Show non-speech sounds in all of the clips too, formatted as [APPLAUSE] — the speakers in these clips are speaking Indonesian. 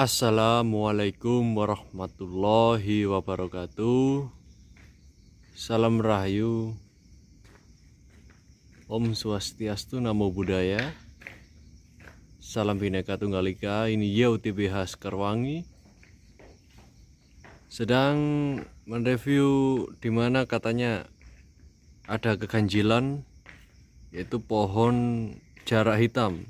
Assalamualaikum warahmatullahi wabarakatuh Salam Rahayu Om Swastiastu Namo Buddhaya Salam Bhinneka Tunggal Ika Ini YOTBH Sekarwangi Sedang mereview dimana katanya ada keganjilan yaitu pohon jarak hitam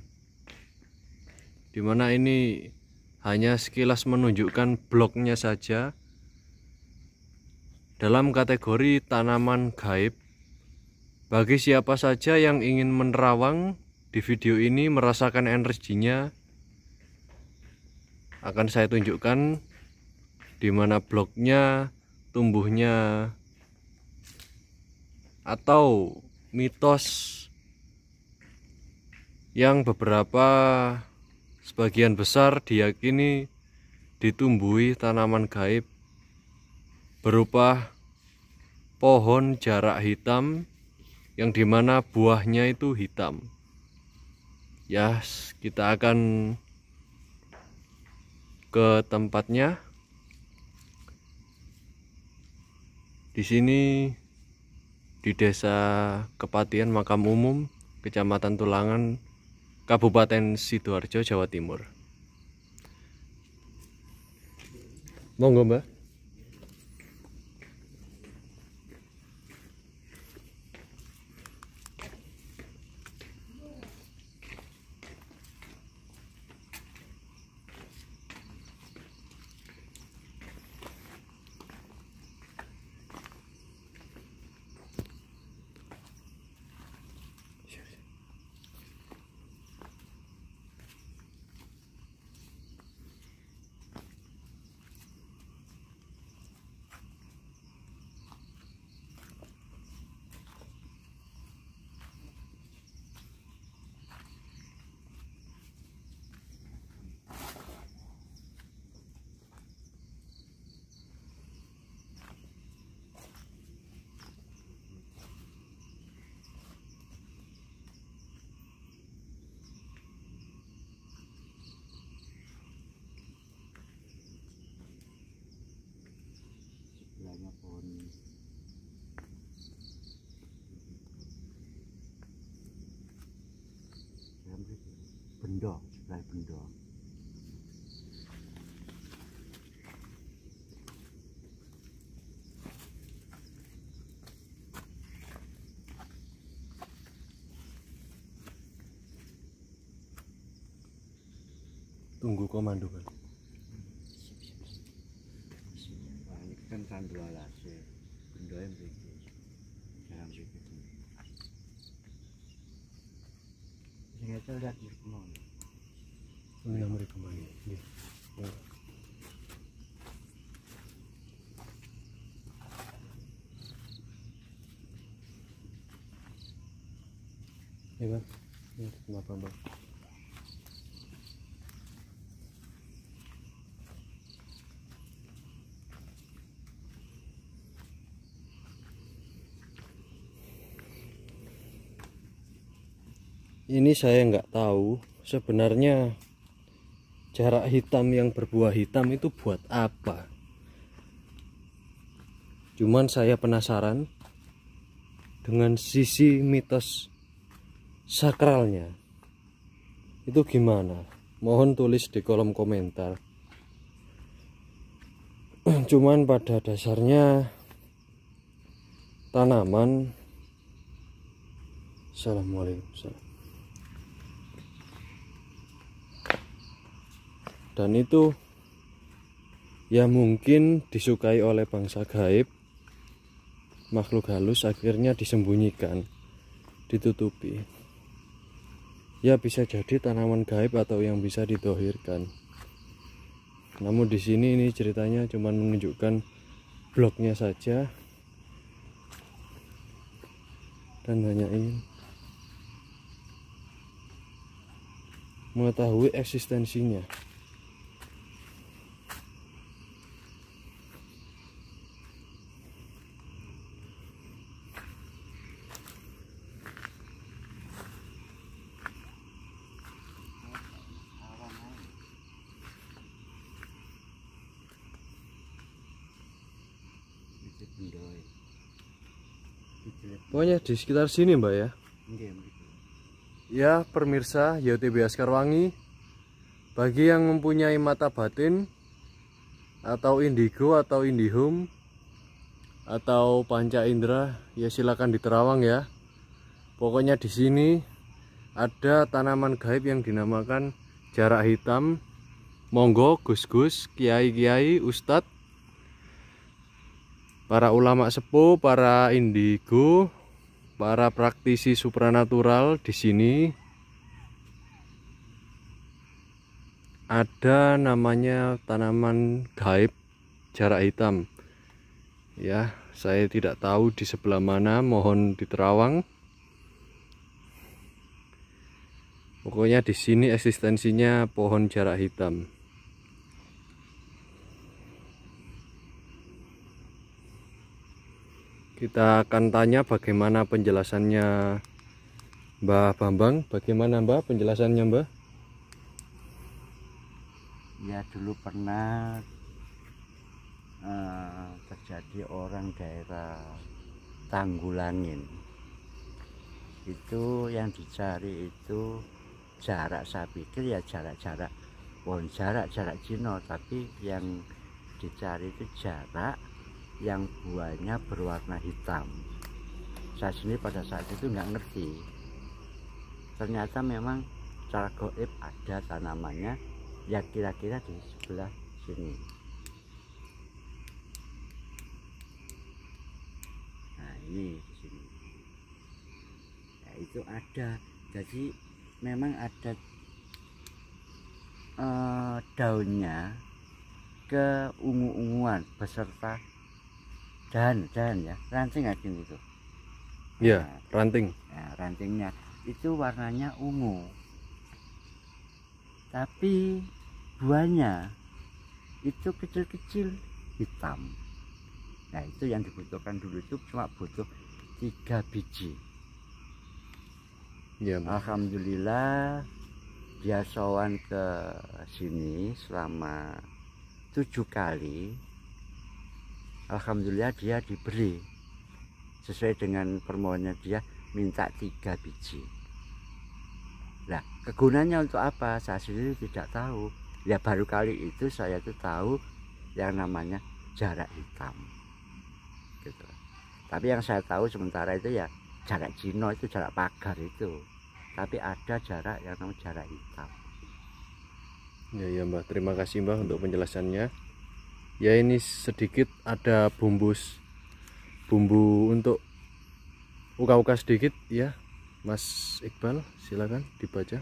dimana ini hanya sekilas menunjukkan bloknya saja dalam kategori tanaman gaib bagi siapa saja yang ingin menerawang di video ini merasakan energinya akan saya tunjukkan di mana bloknya tumbuhnya atau mitos yang beberapa Sebagian besar diyakini ditumbuhi tanaman gaib berupa pohon jarak hitam yang dimana buahnya itu hitam. Ya, kita akan ke tempatnya. Di sini di desa Kepatian Makam Umum, Kecamatan Tulangan, Kabupaten Sidoarjo, Jawa Timur. Monggo, Mbak. pendok sebelah pendok tunggu komando kan sandro alase gendoe mriki dalam itu lihat di mono Ini nomor mana Ini. Ya, Ini kenapa, ini saya nggak tahu sebenarnya jarak hitam yang berbuah hitam itu buat apa cuman saya penasaran dengan sisi mitos sakralnya itu gimana mohon tulis di kolom komentar [CLEARS THROAT] cuman pada dasarnya tanaman Assalamualaikum dan itu ya mungkin disukai oleh bangsa gaib makhluk halus akhirnya disembunyikan ditutupi ya bisa jadi tanaman gaib atau yang bisa didohirkan namun di sini ini ceritanya cuman menunjukkan bloknya saja dan hanya ingin mengetahui eksistensinya Pokoknya di sekitar sini mbak ya. Ya pemirsa YTB Askarwangi. Bagi yang mempunyai mata batin atau indigo atau indihum atau panca indera ya silakan diterawang ya. Pokoknya di sini ada tanaman gaib yang dinamakan jarak hitam. Monggo gus-gus, kiai-kiai, ustadz para ulama sepuh, para indigo, para praktisi supranatural di sini ada namanya tanaman gaib jarak hitam. Ya, saya tidak tahu di sebelah mana, mohon diterawang. Pokoknya di sini eksistensinya pohon jarak hitam. Kita akan tanya bagaimana penjelasannya Mbah Bambang. Bagaimana Mbah penjelasannya Mbah? Ya dulu pernah uh, terjadi orang daerah Tanggulangin. Itu yang dicari itu jarak saya pikir ya jarak-jarak pohon jarak-jarak Cina tapi yang dicari itu jarak yang buahnya berwarna hitam saya sendiri pada saat itu nggak ngerti ternyata memang secara goib ada tanamannya ya kira-kira di sebelah sini nah ini di sini ya itu ada jadi memang ada eh, daunnya ungu unguan beserta dan dan ya ranting acing itu iya nah, ranting ya rantingnya itu warnanya ungu tapi buahnya itu kecil-kecil hitam nah itu yang dibutuhkan dulu itu cuma butuh tiga biji ya, Alhamdulillah dia sowan ke sini selama tujuh kali Alhamdulillah dia diberi sesuai dengan permohonannya dia minta tiga biji nah kegunaannya untuk apa saya sendiri tidak tahu ya baru kali itu saya tuh tahu yang namanya jarak hitam gitu tapi yang saya tahu sementara itu ya jarak Cino itu jarak pagar itu tapi ada jarak yang namanya jarak hitam ya ya mbak terima kasih mbak untuk penjelasannya ya ini sedikit ada bumbu bumbu untuk uka-uka sedikit ya Mas Iqbal silakan dibaca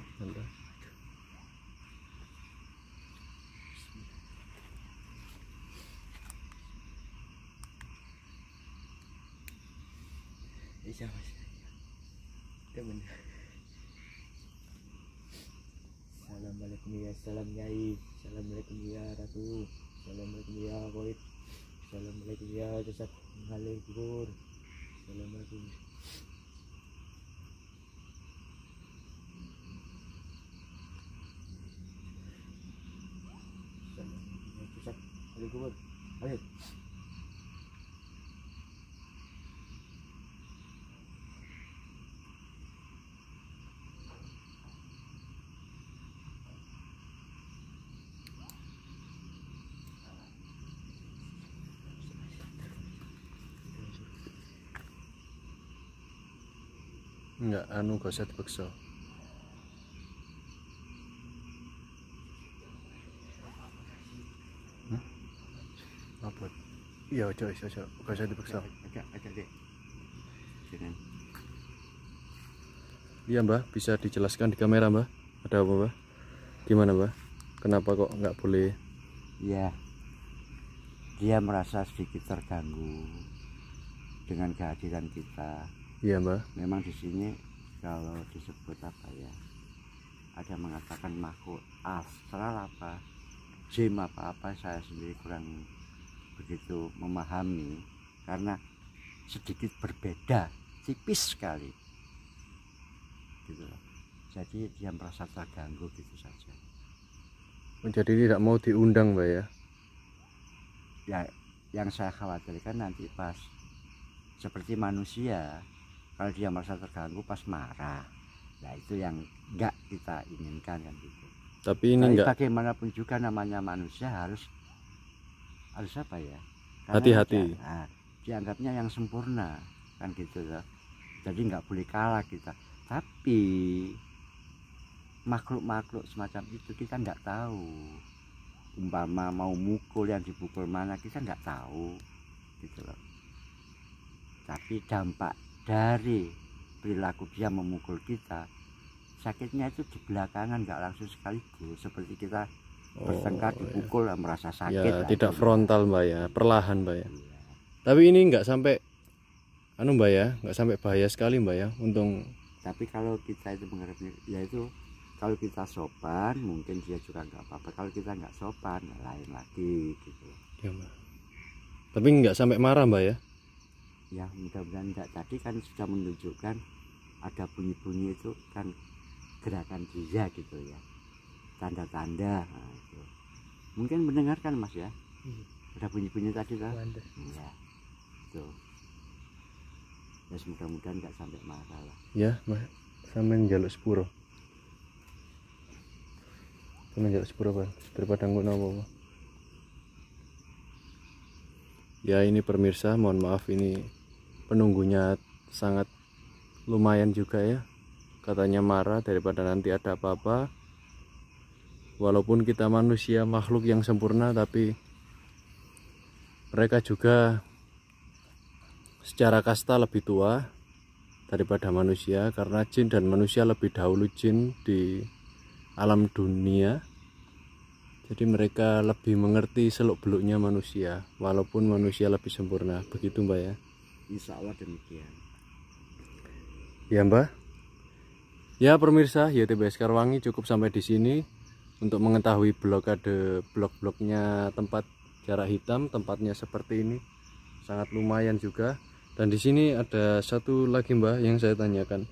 Iya mas, itu iya, benar. Assalamualaikum ya, salam Nyai, Assalamualaikum ya Ratu. Assalamualaikum ya Koit Assalamualaikum ya Jasad Assalamualaikum Assalamualaikum Assalamualaikum Assalamualaikum enggak anu gak usah dipaksa hmm? apa iya aja aja aja gak usah dipaksa Aja aja deh iya mbah bisa dijelaskan di kamera mbah ada apa mbah gimana mbah kenapa kok nggak boleh Iya. dia merasa sedikit terganggu dengan kehadiran kita Iya mbak. Memang di sini kalau disebut apa ya, ada mengatakan makhluk astral apa, jim apa apa saya sendiri kurang begitu memahami karena sedikit berbeda, tipis sekali. Gitu loh. Jadi dia merasa terganggu gitu saja. Menjadi tidak mau diundang mbak ya? Ya, yang saya khawatirkan nanti pas seperti manusia kalau dia merasa terganggu pas marah nah itu yang nggak kita inginkan kan gitu tapi ini enggak bagaimanapun juga namanya manusia harus harus apa ya hati-hati dia, nah, dianggapnya yang sempurna kan gitu loh. jadi nggak boleh kalah kita tapi makhluk-makhluk semacam itu kita nggak tahu umpama mau mukul yang dipukul mana kita nggak tahu gitu loh tapi dampak dari perilaku dia memukul kita sakitnya itu di belakangan nggak langsung sekaligus seperti kita oh, iya. dipukul ya. merasa sakit ya, tidak gitu. frontal mbak ya perlahan mbak ya. ya tapi ini nggak sampai anu mbak ya nggak sampai bahaya sekali mbak ya untung tapi kalau kita itu ya itu kalau kita sopan mungkin dia juga nggak apa-apa kalau kita nggak sopan ya lain lagi gitu ya mbak tapi nggak sampai marah mbak ya ya mudah-mudahan enggak tadi kan sudah menunjukkan ada bunyi-bunyi itu kan gerakan dia gitu ya tanda-tanda nah, mungkin mendengarkan mas ya hmm. ada bunyi-bunyi tadi kan ya itu ya mudah-mudahan enggak sampai masalah ya mas sampai jaluk sepuro sampai jaluk sepuro bang daripada nggak nopo ya ini pemirsa mohon maaf ini penunggunya sangat lumayan juga ya katanya marah daripada nanti ada apa-apa walaupun kita manusia makhluk yang sempurna tapi mereka juga secara kasta lebih tua daripada manusia karena jin dan manusia lebih dahulu jin di alam dunia jadi mereka lebih mengerti seluk beluknya manusia walaupun manusia lebih sempurna begitu mbak ya Insya Allah demikian. Ya Mbah. Ya pemirsa, YTBS ya Karwangi cukup sampai di sini. Untuk mengetahui blokade blok-bloknya tempat jarak hitam, tempatnya seperti ini. Sangat lumayan juga. Dan di sini ada satu lagi Mbah yang saya tanyakan.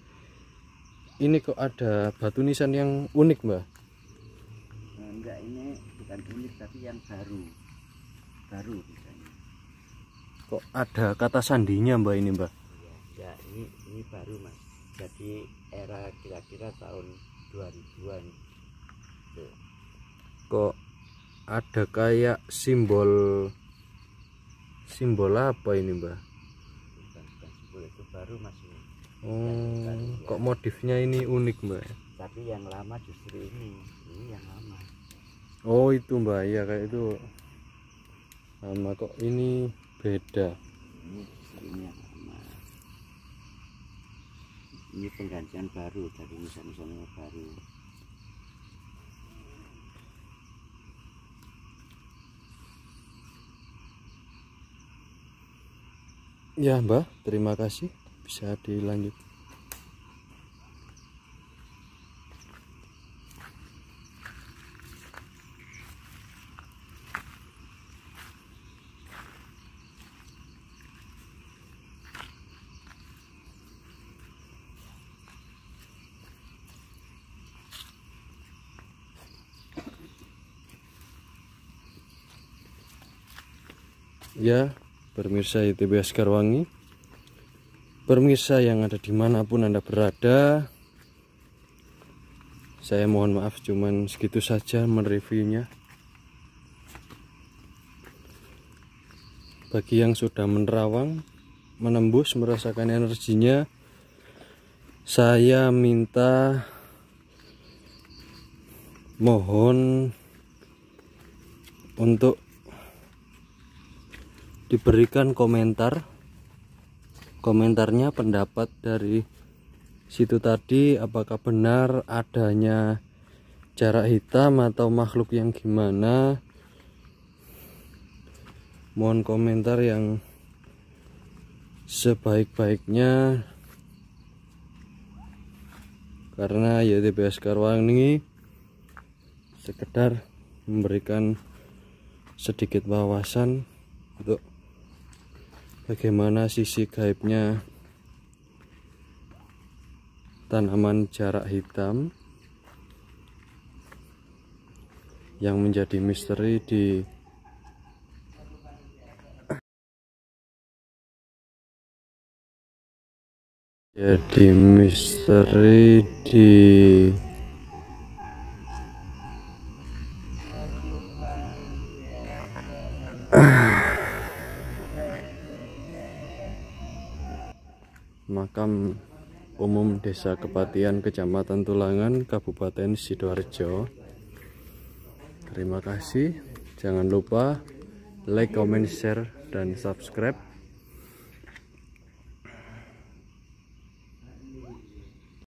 Ini kok ada batu nisan yang unik Mbah? Enggak, ini bukan unik tapi yang baru. Baru kok ada kata sandinya mbak ini mbak ya, ini ini baru mas jadi era kira-kira tahun 2000-an kok ada kayak simbol simbol apa ini mbak bukan, bukan simbol itu baru mas ini oh ya. kok motifnya ini unik mbak tapi yang lama justru ini ini yang lama oh itu mbak ya kayak itu lama kok ini beda ini, penggantian baru dari nisan yang baru ya mbak terima kasih bisa dilanjut ya pemirsa ITB Asgarwangi pemirsa yang ada di manapun anda berada saya mohon maaf cuman segitu saja mereviewnya bagi yang sudah menerawang menembus merasakan energinya saya minta mohon untuk diberikan komentar komentarnya pendapat dari situ tadi apakah benar adanya jarak hitam atau makhluk yang gimana mohon komentar yang sebaik-baiknya karena YTBS ini sekedar memberikan sedikit wawasan untuk bagaimana sisi gaibnya tanaman jarak hitam yang menjadi misteri di jadi misteri di ah [CLEARS THROAT] makam umum Desa Kepatian, Kecamatan Tulangan, Kabupaten Sidoarjo. Terima kasih. Jangan lupa like, comment, share, dan subscribe.